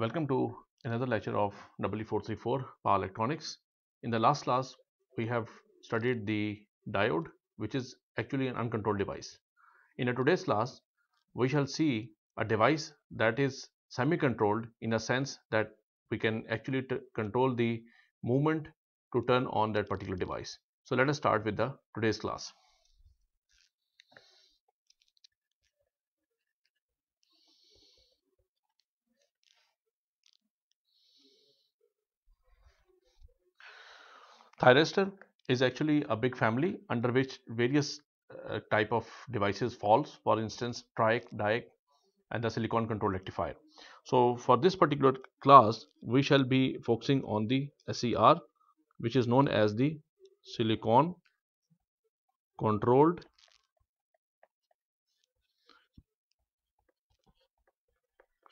Welcome to another lecture of w 434 power electronics. In the last class, we have studied the diode, which is actually an uncontrolled device. In today's class, we shall see a device that is semi-controlled in a sense that we can actually control the movement to turn on that particular device. So let us start with the today's class. Thyristor is actually a big family under which various uh, type of devices falls for instance TRIAC, DIAC and the silicon control rectifier. So for this particular class we shall be focusing on the SER which is known as the silicon controlled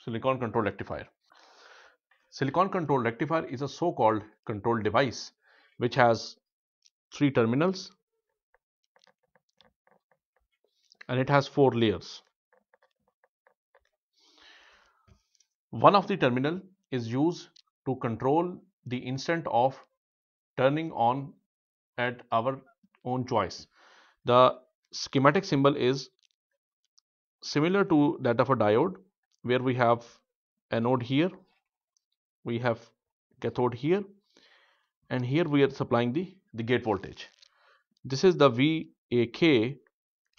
silicon controlled rectifier. Silicon control rectifier is a so-called control device which has three terminals and it has four layers. One of the terminal is used to control the instant of turning on at our own choice. The schematic symbol is similar to that of a diode where we have anode here, we have cathode here and here we are supplying the the gate voltage this is the VAK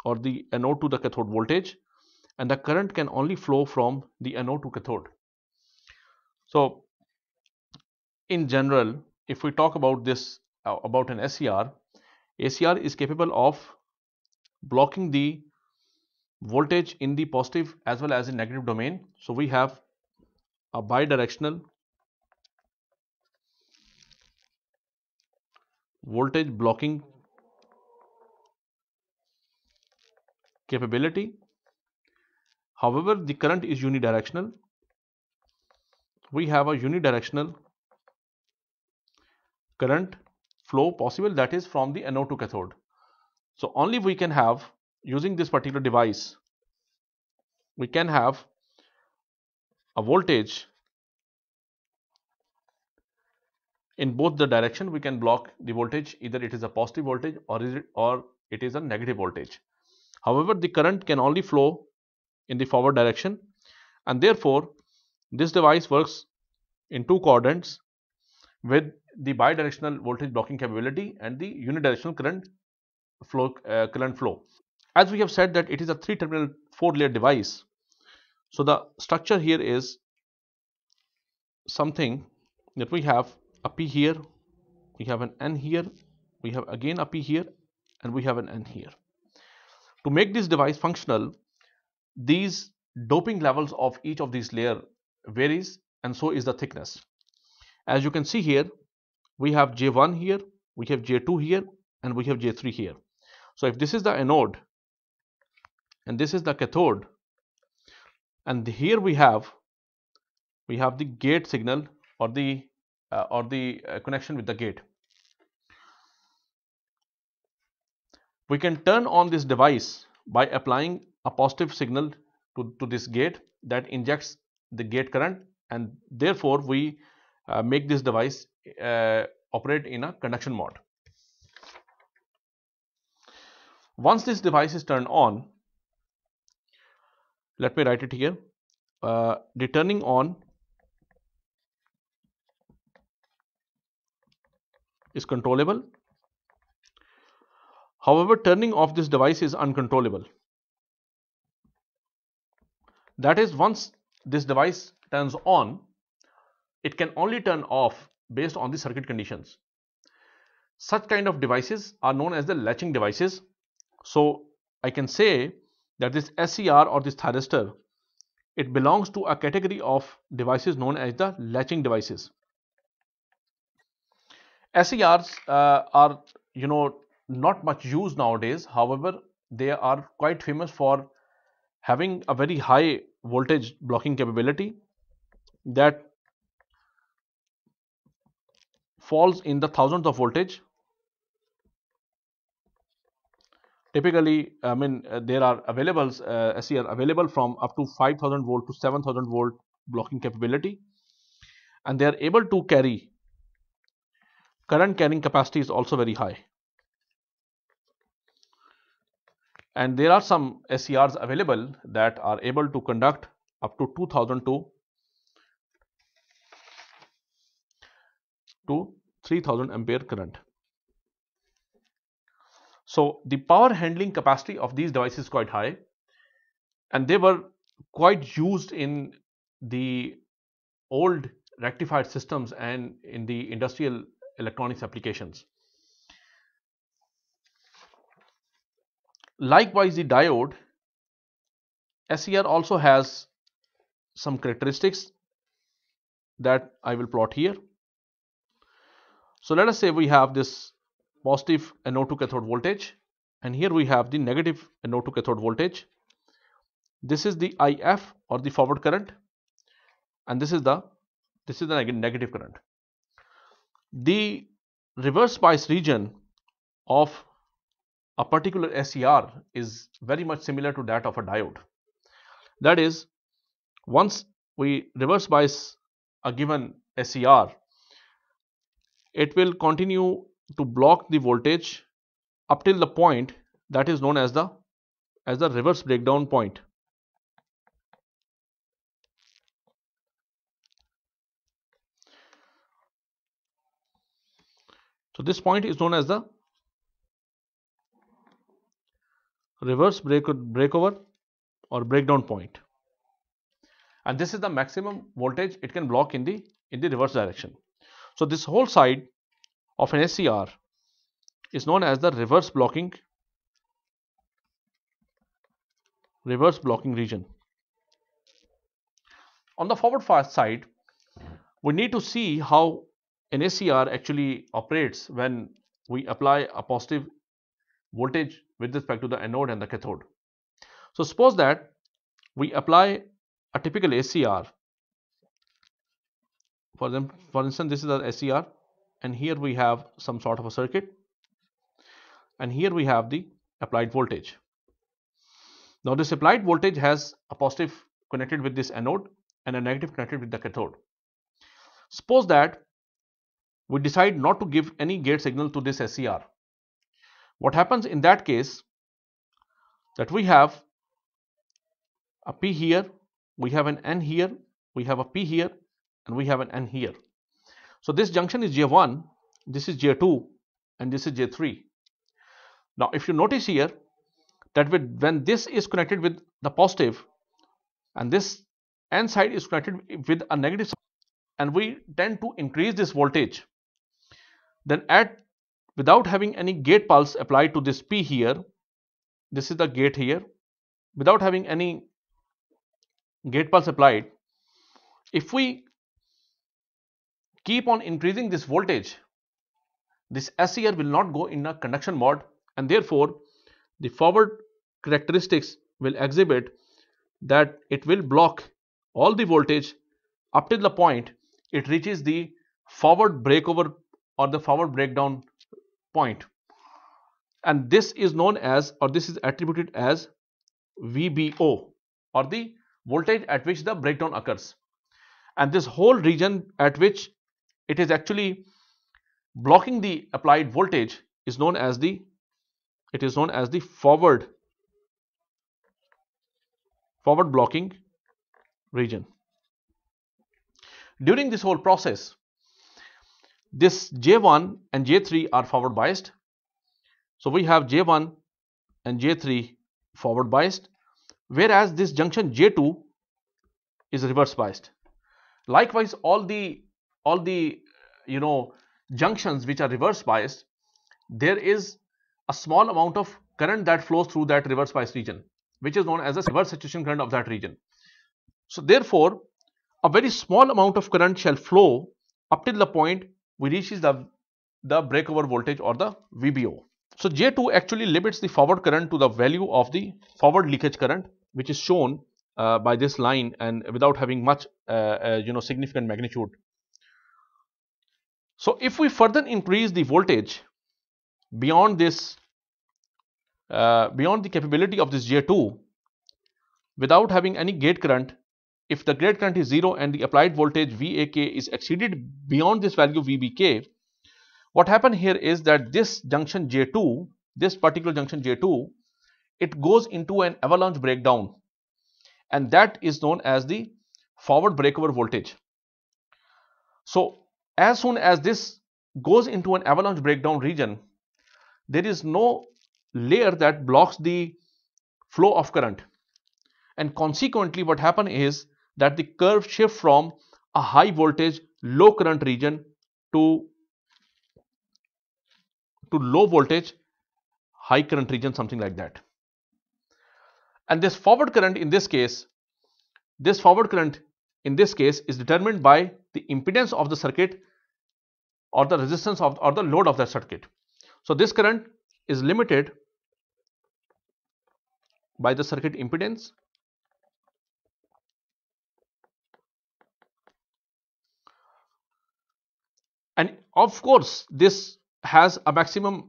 or the anode to the cathode voltage and the current can only flow from the anode to cathode so in general if we talk about this uh, about an SCR ACR is capable of blocking the voltage in the positive as well as in negative domain so we have a bidirectional voltage blocking capability. However, the current is unidirectional. We have a unidirectional current flow possible that is from the anode to cathode. So only we can have using this particular device, we can have a voltage in both the direction we can block the voltage either it is a positive voltage or it, or it is a negative voltage however the current can only flow in the forward direction and therefore this device works in two quadrants with the bidirectional voltage blocking capability and the unidirectional current flow uh, current flow as we have said that it is a three terminal four layer device so the structure here is something that we have a p here we have an n here we have again a p here and we have an n here to make this device functional these doping levels of each of these layer varies and so is the thickness as you can see here we have j1 here we have j2 here and we have j3 here so if this is the anode and this is the cathode and here we have we have the gate signal or the uh, or the uh, connection with the gate. We can turn on this device by applying a positive signal to, to this gate that injects the gate current and therefore we uh, make this device uh, operate in a conduction mode. Once this device is turned on, let me write it here, uh, the turning on is controllable. However, turning off this device is uncontrollable. That is, once this device turns on, it can only turn off based on the circuit conditions. Such kind of devices are known as the latching devices. So, I can say that this SCR or this thyristor, it belongs to a category of devices known as the latching devices. SERs uh, are, you know, not much used nowadays. However, they are quite famous for having a very high voltage blocking capability that falls in the thousands of voltage. Typically, I mean, uh, there are available uh, SER available from up to 5000 volt to 7000 volt blocking capability and they are able to carry current carrying capacity is also very high. And there are some SCR's available that are able to conduct up to to to 3000 ampere current. So, the power handling capacity of these devices is quite high and they were quite used in the old rectified systems and in the industrial electronics applications. Likewise, the diode SER also has some characteristics that I will plot here. So let us say we have this positive anode to cathode voltage and here we have the negative anode to cathode voltage. This is the IF or the forward current and this is the this is the negative current the reverse bias region of a particular SER is very much similar to that of a diode. That is, once we reverse bias a given SER, it will continue to block the voltage up till the point that is known as the as the reverse breakdown point. So this point is known as the reverse break breakover or breakdown point. And this is the maximum voltage it can block in the in the reverse direction. So this whole side of an SCR is known as the reverse blocking reverse blocking region. On the forward fast side, we need to see how an SCR actually operates when we apply a positive voltage with respect to the anode and the cathode. So suppose that we apply a typical SCR. For, them, for instance, this is the SCR and here we have some sort of a circuit and here we have the applied voltage. Now this applied voltage has a positive connected with this anode and a negative connected with the cathode. Suppose that we decide not to give any gate signal to this SCR. What happens in that case that we have a P here, we have an N here, we have a P here and we have an N here. So this junction is J1, this is J2 and this is J3. Now if you notice here that with, when this is connected with the positive and this N side is connected with a negative and we tend to increase this voltage then at without having any gate pulse applied to this P here, this is the gate here, without having any gate pulse applied, if we keep on increasing this voltage, this SER will not go in a conduction mode and therefore the forward characteristics will exhibit that it will block all the voltage up till the point it reaches the forward breakover or the forward breakdown point and this is known as or this is attributed as VBO or the voltage at which the breakdown occurs and this whole region at which it is actually blocking the applied voltage is known as the it is known as the forward forward blocking region during this whole process this J1 and J3 are forward biased. So we have J1 and J3 forward biased, whereas this junction J2 is reverse biased. Likewise, all the all the you know junctions which are reverse biased, there is a small amount of current that flows through that reverse biased region, which is known as the reverse saturation current of that region. So therefore, a very small amount of current shall flow up till the point we reach is the, the breakover voltage or the VBO. So, J2 actually limits the forward current to the value of the forward leakage current which is shown uh, by this line and without having much uh, uh, you know significant magnitude. So, if we further increase the voltage beyond this uh, beyond the capability of this J2 without having any gate current if the grid current is 0 and the applied voltage VAK is exceeded beyond this value VBK, what happened here is that this junction J2, this particular junction J2, it goes into an avalanche breakdown and that is known as the forward breakover voltage. So as soon as this goes into an avalanche breakdown region, there is no layer that blocks the flow of current and consequently what happens is that the curve shift from a high voltage low current region to to low voltage high current region something like that and this forward current in this case this forward current in this case is determined by the impedance of the circuit or the resistance of or the load of that circuit so this current is limited by the circuit impedance and of course this has a maximum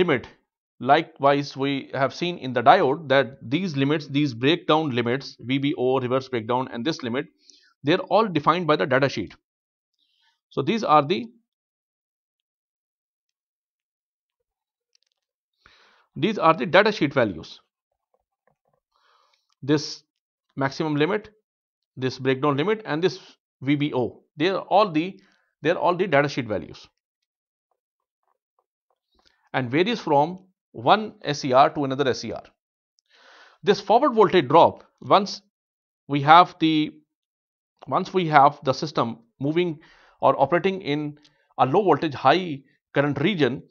limit likewise we have seen in the diode that these limits these breakdown limits VBO reverse breakdown and this limit they are all defined by the data sheet so these are the these are the data sheet values this maximum limit this breakdown limit and this VBO they are all the they are all the data sheet values and varies from one SER to another SER. This forward voltage drop once we have the once we have the system moving or operating in a low voltage high current region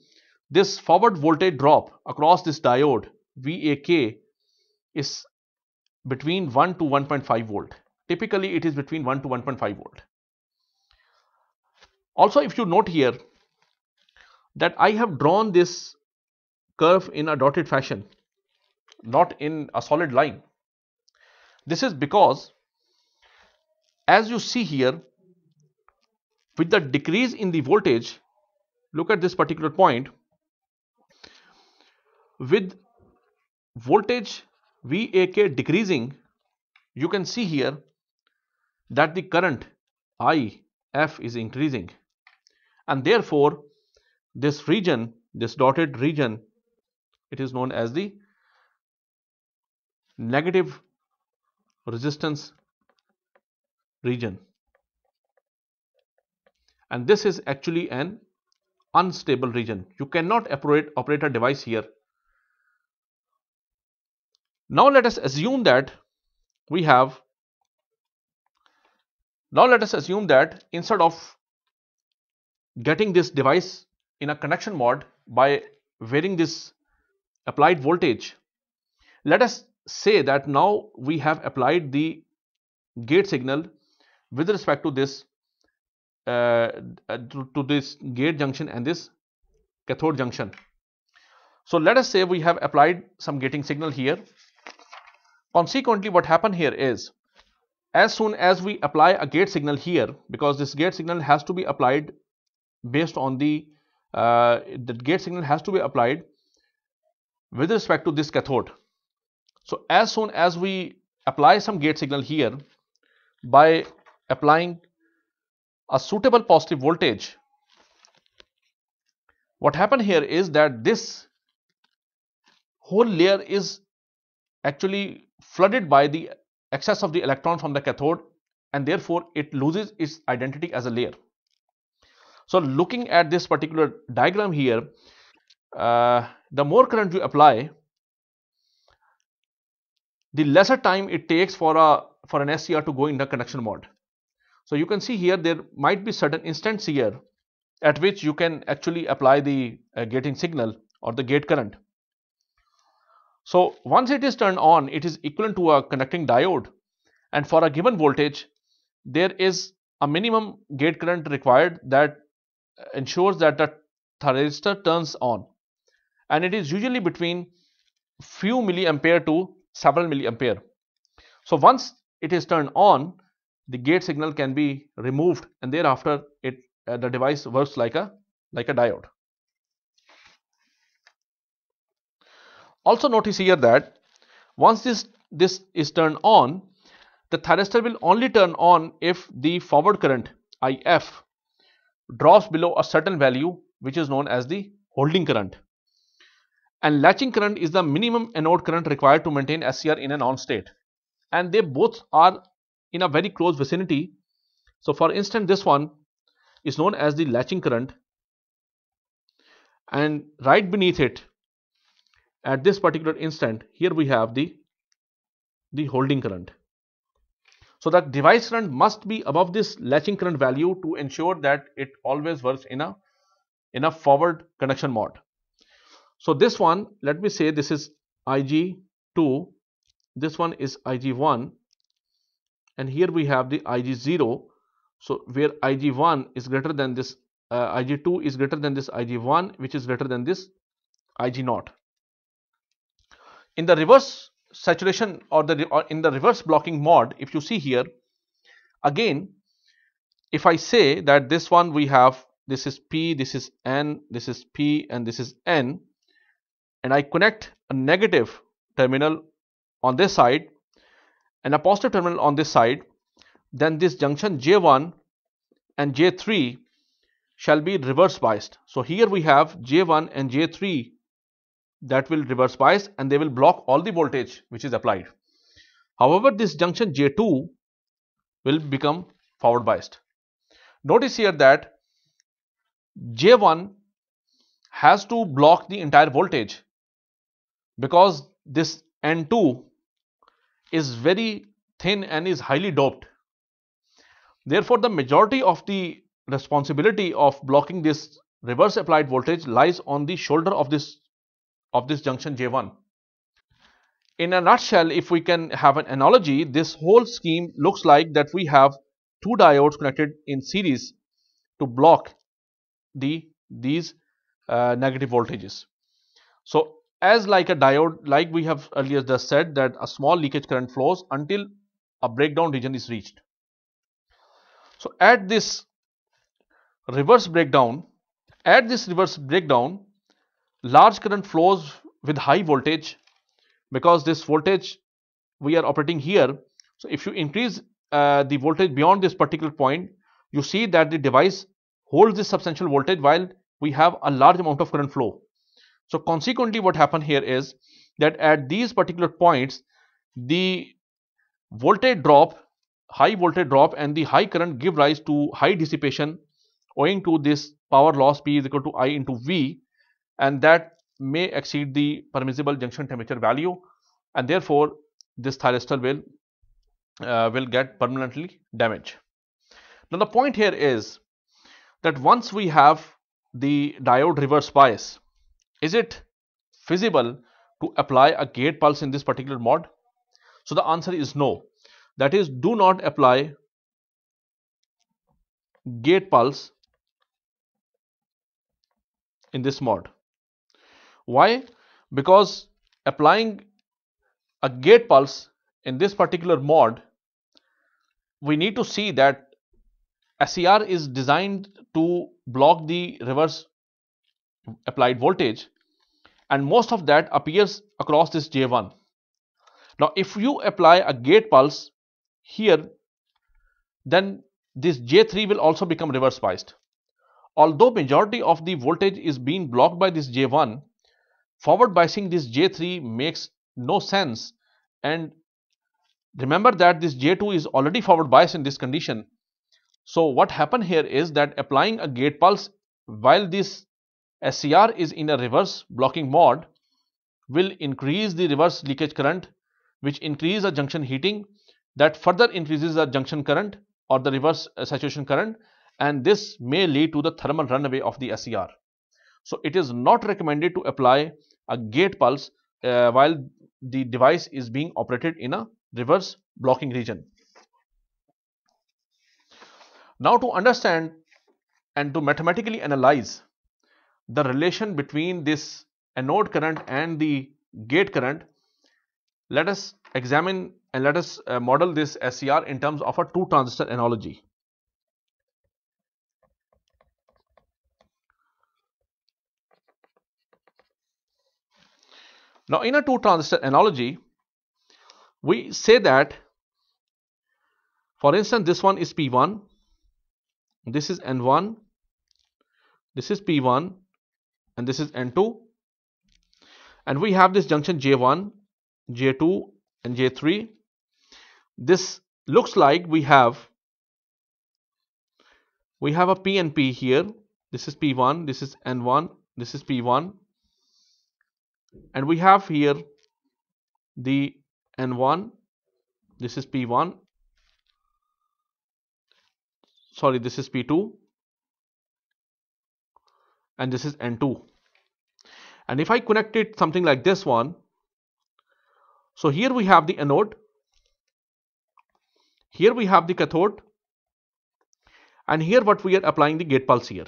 this forward voltage drop across this diode VAK is between 1 to 1.5 volt typically it is between 1 to 1.5 volt also, if you note here that I have drawn this curve in a dotted fashion, not in a solid line. This is because as you see here, with the decrease in the voltage, look at this particular point, with voltage VAK decreasing, you can see here that the current IF is increasing and therefore this region this dotted region it is known as the negative resistance region and this is actually an unstable region you cannot operate operate a device here now let us assume that we have now let us assume that instead of getting this device in a connection mode by varying this applied voltage. Let us say that now we have applied the gate signal with respect to this uh, to, uh, to this gate junction and this cathode junction. So let us say we have applied some gating signal here. Consequently, what happened here is as soon as we apply a gate signal here because this gate signal has to be applied based on the uh, that gate signal has to be applied with respect to this cathode. So as soon as we apply some gate signal here by applying a suitable positive voltage, what happened here is that this whole layer is actually flooded by the excess of the electron from the cathode and therefore it loses its identity as a layer. So looking at this particular diagram here, uh, the more current you apply, the lesser time it takes for a for an SCR to go in the connection mode. So you can see here there might be certain instants here at which you can actually apply the uh, gating signal or the gate current. So once it is turned on, it is equivalent to a conducting diode and for a given voltage, there is a minimum gate current required that ensures that the thyristor turns on and it is usually between few milliampere to several milliampere. So once it is turned on the gate signal can be removed and thereafter it uh, the device works like a like a diode. Also notice here that once this this is turned on the thyristor will only turn on if the forward current IF drops below a certain value which is known as the holding current. And latching current is the minimum anode current required to maintain SCR in an on state. And they both are in a very close vicinity. So for instance, this one is known as the latching current. And right beneath it, at this particular instant, here we have the, the holding current. So that device current must be above this latching current value to ensure that it always works in a, in a forward connection mode. So this one, let me say this is IG2, this one is IG1 and here we have the IG0. So where IG1 is greater than this, uh, IG2 is greater than this IG1 which is greater than this IG0. In the reverse saturation or the or in the reverse blocking mod if you see here again if I say that this one we have this is P this is N this is P and this is N and I connect a negative terminal on this side and a positive terminal on this side then this junction J1 and J3 shall be reverse biased. So here we have J1 and J3 that will reverse bias and they will block all the voltage which is applied. However, this junction J2 will become forward biased. Notice here that J1 has to block the entire voltage because this N2 is very thin and is highly doped. Therefore, the majority of the responsibility of blocking this reverse applied voltage lies on the shoulder of this of this junction J1. In a nutshell, if we can have an analogy, this whole scheme looks like that we have two diodes connected in series to block the these uh, negative voltages. So as like a diode, like we have earlier just said that a small leakage current flows until a breakdown region is reached. So at this reverse breakdown, at this reverse breakdown, large current flows with high voltage because this voltage we are operating here. So if you increase uh, the voltage beyond this particular point, you see that the device holds this substantial voltage while we have a large amount of current flow. So consequently, what happened here is that at these particular points, the voltage drop, high voltage drop and the high current give rise to high dissipation owing to this power loss P is equal to I into V and that may exceed the permissible junction temperature value and therefore this thyristor will uh, will get permanently damaged. Now the point here is that once we have the diode reverse bias, is it feasible to apply a gate pulse in this particular mod? So the answer is no. That is, do not apply gate pulse in this mod. Why? Because applying a gate pulse in this particular mod, we need to see that SCR is designed to block the reverse applied voltage and most of that appears across this J1. Now if you apply a gate pulse here then this J3 will also become reverse biased. Although majority of the voltage is being blocked by this J1 Forward biasing this J3 makes no sense and remember that this J2 is already forward biased in this condition. So what happened here is that applying a gate pulse while this SCR is in a reverse blocking mode will increase the reverse leakage current which increase the junction heating that further increases the junction current or the reverse saturation current and this may lead to the thermal runaway of the SCR. So it is not recommended to apply a gate pulse uh, while the device is being operated in a reverse blocking region. Now to understand and to mathematically analyze the relation between this anode current and the gate current, let us examine and let us uh, model this SCR in terms of a two transistor analogy. Now, in a two transistor analogy, we say that, for instance, this one is P1, this is N1, this is P1, and this is N2. And we have this junction J1, J2, and J3. This looks like we have we have a P and P here. This is P1, this is N1, this is P1, and we have here the n1 this is p1 sorry this is p2 and this is n2 and if I connect it something like this one so here we have the anode here we have the cathode and here what we are applying the gate pulse here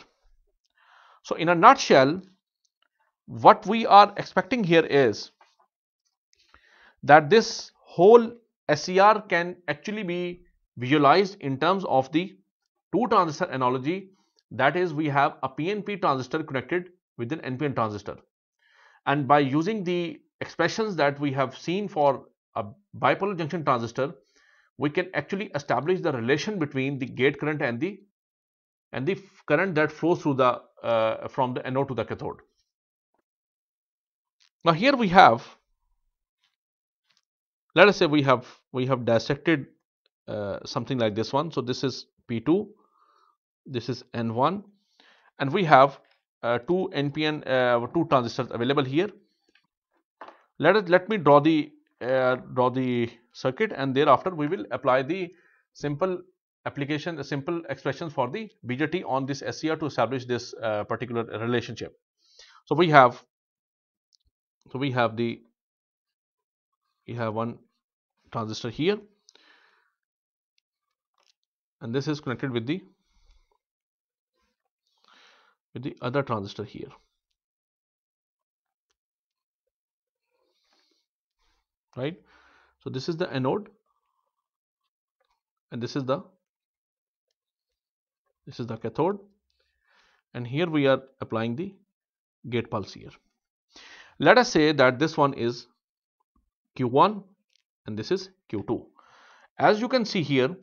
so in a nutshell what we are expecting here is that this whole SER can actually be visualized in terms of the two transistor analogy that is we have a PNP transistor connected with an NPN transistor and by using the expressions that we have seen for a bipolar junction transistor we can actually establish the relation between the gate current and the and the current that flows through the uh, from the anode to the cathode now here we have, let us say we have we have dissected uh, something like this one. So this is P2, this is N1, and we have uh, two NPN uh, two transistors available here. Let us let me draw the uh, draw the circuit, and thereafter we will apply the simple application, the simple expressions for the BJT on this SCR to establish this uh, particular relationship. So we have so we have the we have one transistor here and this is connected with the with the other transistor here right so this is the anode and this is the this is the cathode and here we are applying the gate pulse here let us say that this one is Q1 and this is Q2. As you can see here,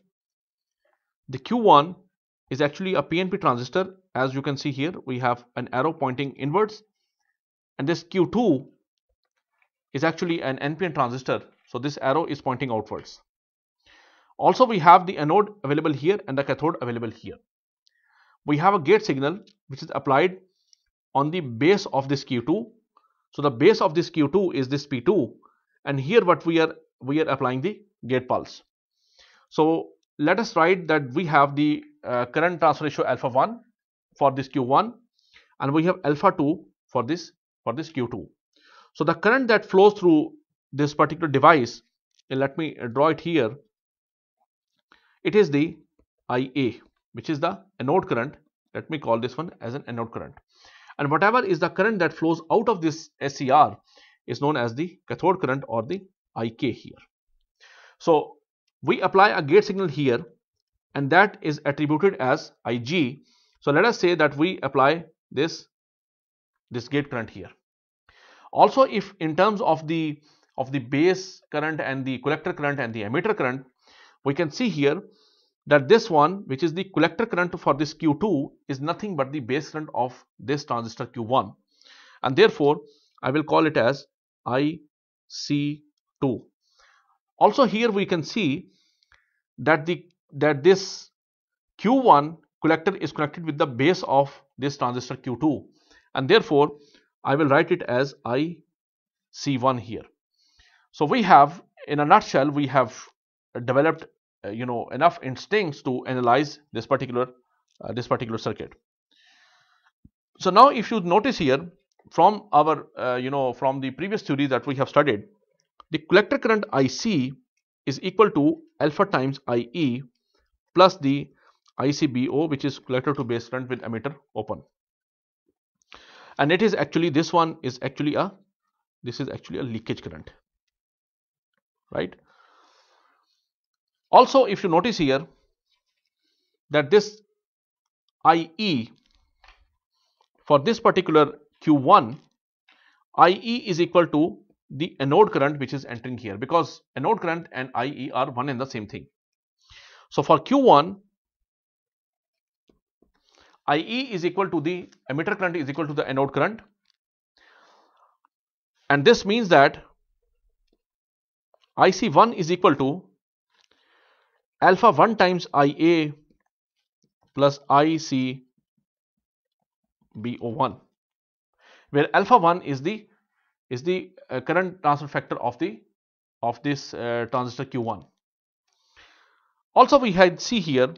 the Q1 is actually a PNP transistor. As you can see here, we have an arrow pointing inwards and this Q2 is actually an NPN transistor. So this arrow is pointing outwards. Also, we have the anode available here and the cathode available here. We have a gate signal which is applied on the base of this Q2 so the base of this Q2 is this P2 and here what we are we are applying the gate pulse. So let us write that we have the uh, current transfer ratio alpha 1 for this Q1 and we have alpha 2 for this for this Q2. So the current that flows through this particular device, let me draw it here, it is the IA which is the anode current. Let me call this one as an anode current and whatever is the current that flows out of this SCR is known as the cathode current or the IK here. So we apply a gate signal here and that is attributed as Ig. So let us say that we apply this, this gate current here. Also if in terms of the of the base current and the collector current and the emitter current, we can see here that this one which is the collector current for this Q2 is nothing but the base current of this transistor Q1 and therefore I will call it as IC2. Also here we can see that the that this Q1 collector is connected with the base of this transistor Q2 and therefore I will write it as IC1 here. So we have in a nutshell we have developed uh, you know enough instincts to analyze this particular uh, this particular circuit so now if you notice here from our uh, you know from the previous theory that we have studied the collector current ic is equal to alpha times ie plus the icbo which is collector to base current with emitter open and it is actually this one is actually a this is actually a leakage current right also, if you notice here that this IE for this particular Q1, IE is equal to the anode current which is entering here because anode current and IE are one and the same thing. So, for Q1, IE is equal to the emitter current is equal to the anode current and this means that IC1 is equal to alpha 1 times IA plus IC BO1 where alpha 1 is the is the uh, current transfer factor of the of this uh, transistor Q1. Also we had see here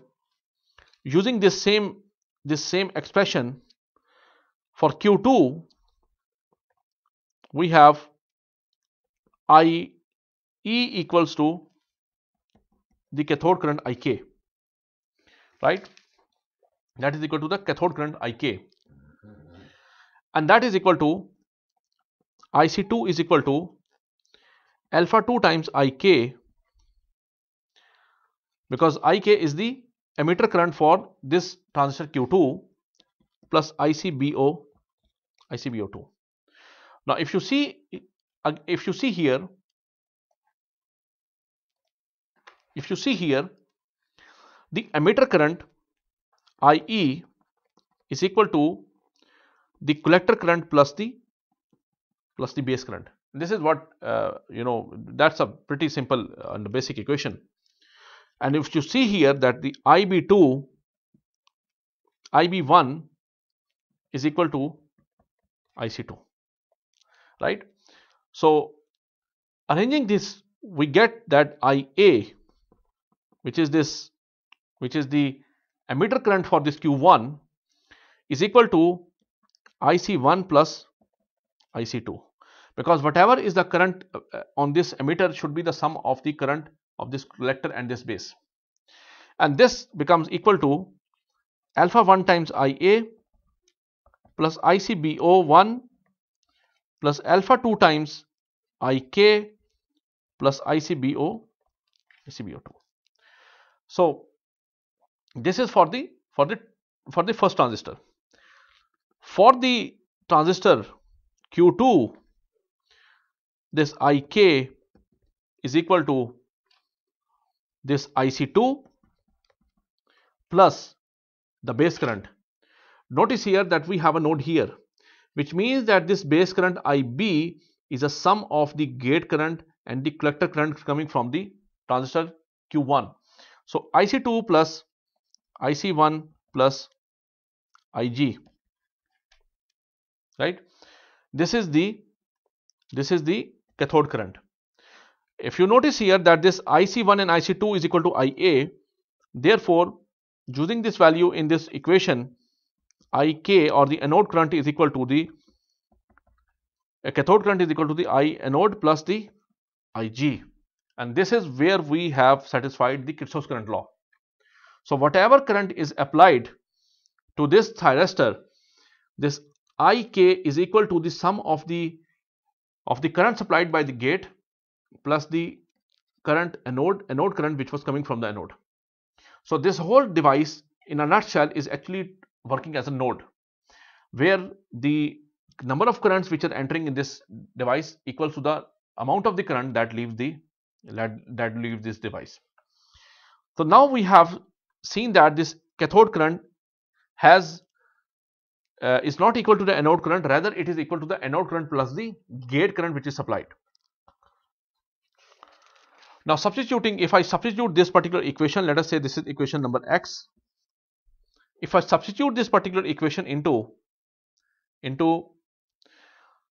using this same this same expression for Q2 we have I E equals to the cathode current IK, right? That is equal to the cathode current IK. And that is equal to IC2 is equal to alpha 2 times IK because IK is the emitter current for this transistor Q2 plus ICBO, ICBO2. Now, if you see, if you see here, If you see here, the emitter current IE is equal to the collector current plus the plus the base current. This is what uh, you know that's a pretty simple uh, and uh, basic equation. And if you see here that the IB2 IB1 is equal to IC2 right. So, arranging this we get that IA which is this which is the emitter current for this q1 is equal to ic1 plus ic2 because whatever is the current uh, on this emitter should be the sum of the current of this collector and this base and this becomes equal to alpha 1 times ia plus icbo1 plus alpha 2 times ik plus icbo icbo2 so, this is for the for the for the first transistor. For the transistor Q2, this IK is equal to this IC2 plus the base current. Notice here that we have a node here which means that this base current IB is a sum of the gate current and the collector current coming from the transistor Q1. So IC2 plus IC1 plus Ig right this is the this is the cathode current if you notice here that this IC1 and IC2 is equal to IA therefore using this value in this equation IK or the anode current is equal to the cathode current is equal to the I anode plus the Ig and this is where we have satisfied the Kirchhoff's current law. So whatever current is applied to this thyristor, this IK is equal to the sum of the of the current supplied by the gate plus the current anode anode current which was coming from the anode. So this whole device in a nutshell is actually working as a node where the number of currents which are entering in this device equals to the amount of the current that leaves the that, that leave this device. So now we have seen that this cathode current has uh, is not equal to the anode current rather it is equal to the anode current plus the gate current which is supplied. Now substituting if I substitute this particular equation let us say this is equation number x. If I substitute this particular equation into into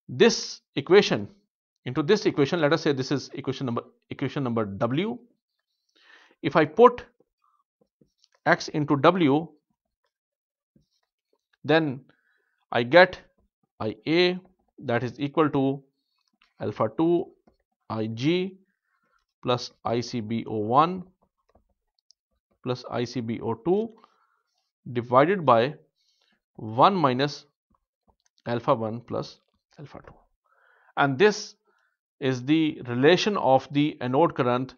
this equation into this equation let us say this is equation number equation number w if i put x into w then i get i a that is equal to alpha 2 i g plus i c b o 1 plus i c b o 2 divided by 1 minus alpha 1 plus alpha 2 and this is the relation of the anode current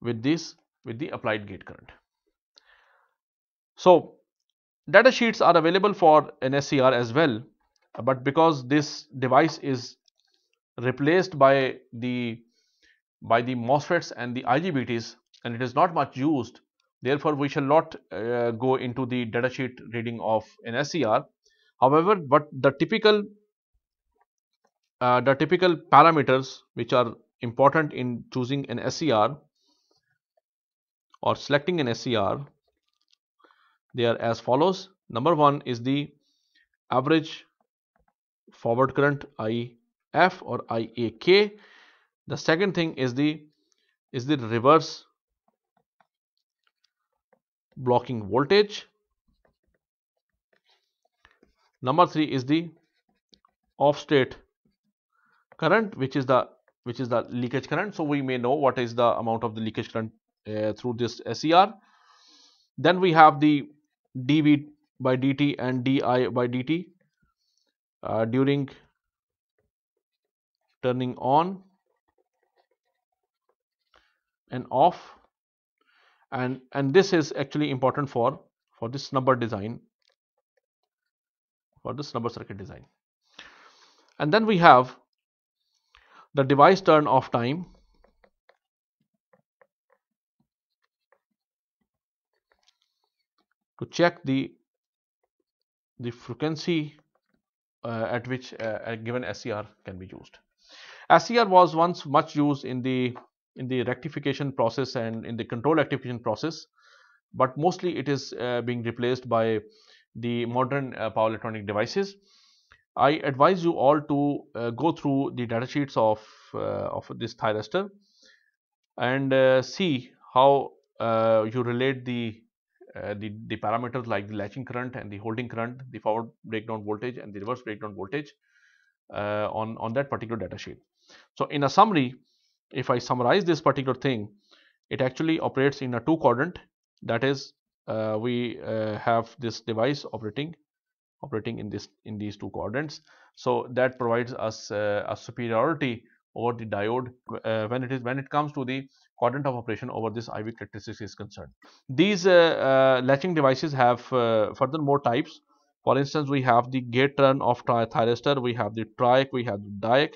with this with the applied gate current. So, data sheets are available for NSCR as well, but because this device is replaced by the by the MOSFETs and the IGBTs and it is not much used therefore we shall not uh, go into the datasheet reading of NSCR. However, but the typical uh, the typical parameters which are important in choosing an SER or selecting an SER they are as follows number one is the average forward current IF or IAK the second thing is the is the reverse blocking voltage number three is the off state current which is the which is the leakage current so we may know what is the amount of the leakage current uh, through this SER then we have the dV by dt and dI by dt uh, during turning on and off and and this is actually important for for this number design for this number circuit design and then we have the device turn off time to check the the frequency uh, at which uh, a given SCR can be used. SCR was once much used in the in the rectification process and in the control rectification process, but mostly it is uh, being replaced by the modern uh, power electronic devices. I advise you all to uh, go through the data sheets of, uh, of this thyristor and uh, see how uh, you relate the, uh, the, the, parameters like the latching current and the holding current, the forward breakdown voltage and the reverse breakdown voltage uh, on, on that particular data sheet. So, in a summary, if I summarize this particular thing, it actually operates in a two quadrant that is we have this device operating operating in this in these two coordinates, so that provides us uh, a superiority over the diode uh, when it is when it comes to the quadrant of operation over this IV characteristics is concerned. These uh, uh latching devices have uh, further more types. For instance, we have the gate turn of thyristor, we have the triac, we have the diac.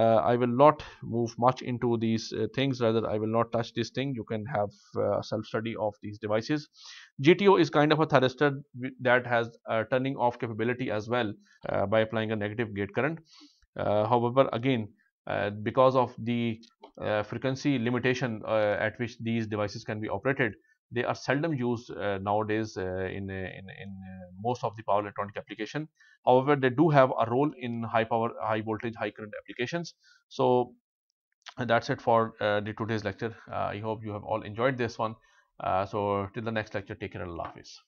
Uh, I will not move much into these things, rather I will not touch this thing. You can have self-study of these devices. GTO is kind of a thyristor that has turning off capability as well uh, by applying a negative gate current. Uh, however, again, uh, because of the frequency limitation at which these devices can be operated, they are seldom used uh, nowadays uh, in, in, in most of the power electronic application. However, they do have a role in high power, high voltage, high current applications. So that's it for uh, the today's lecture. I hope you have all enjoyed this one. Uh, so till the next lecture take care love Hafiz.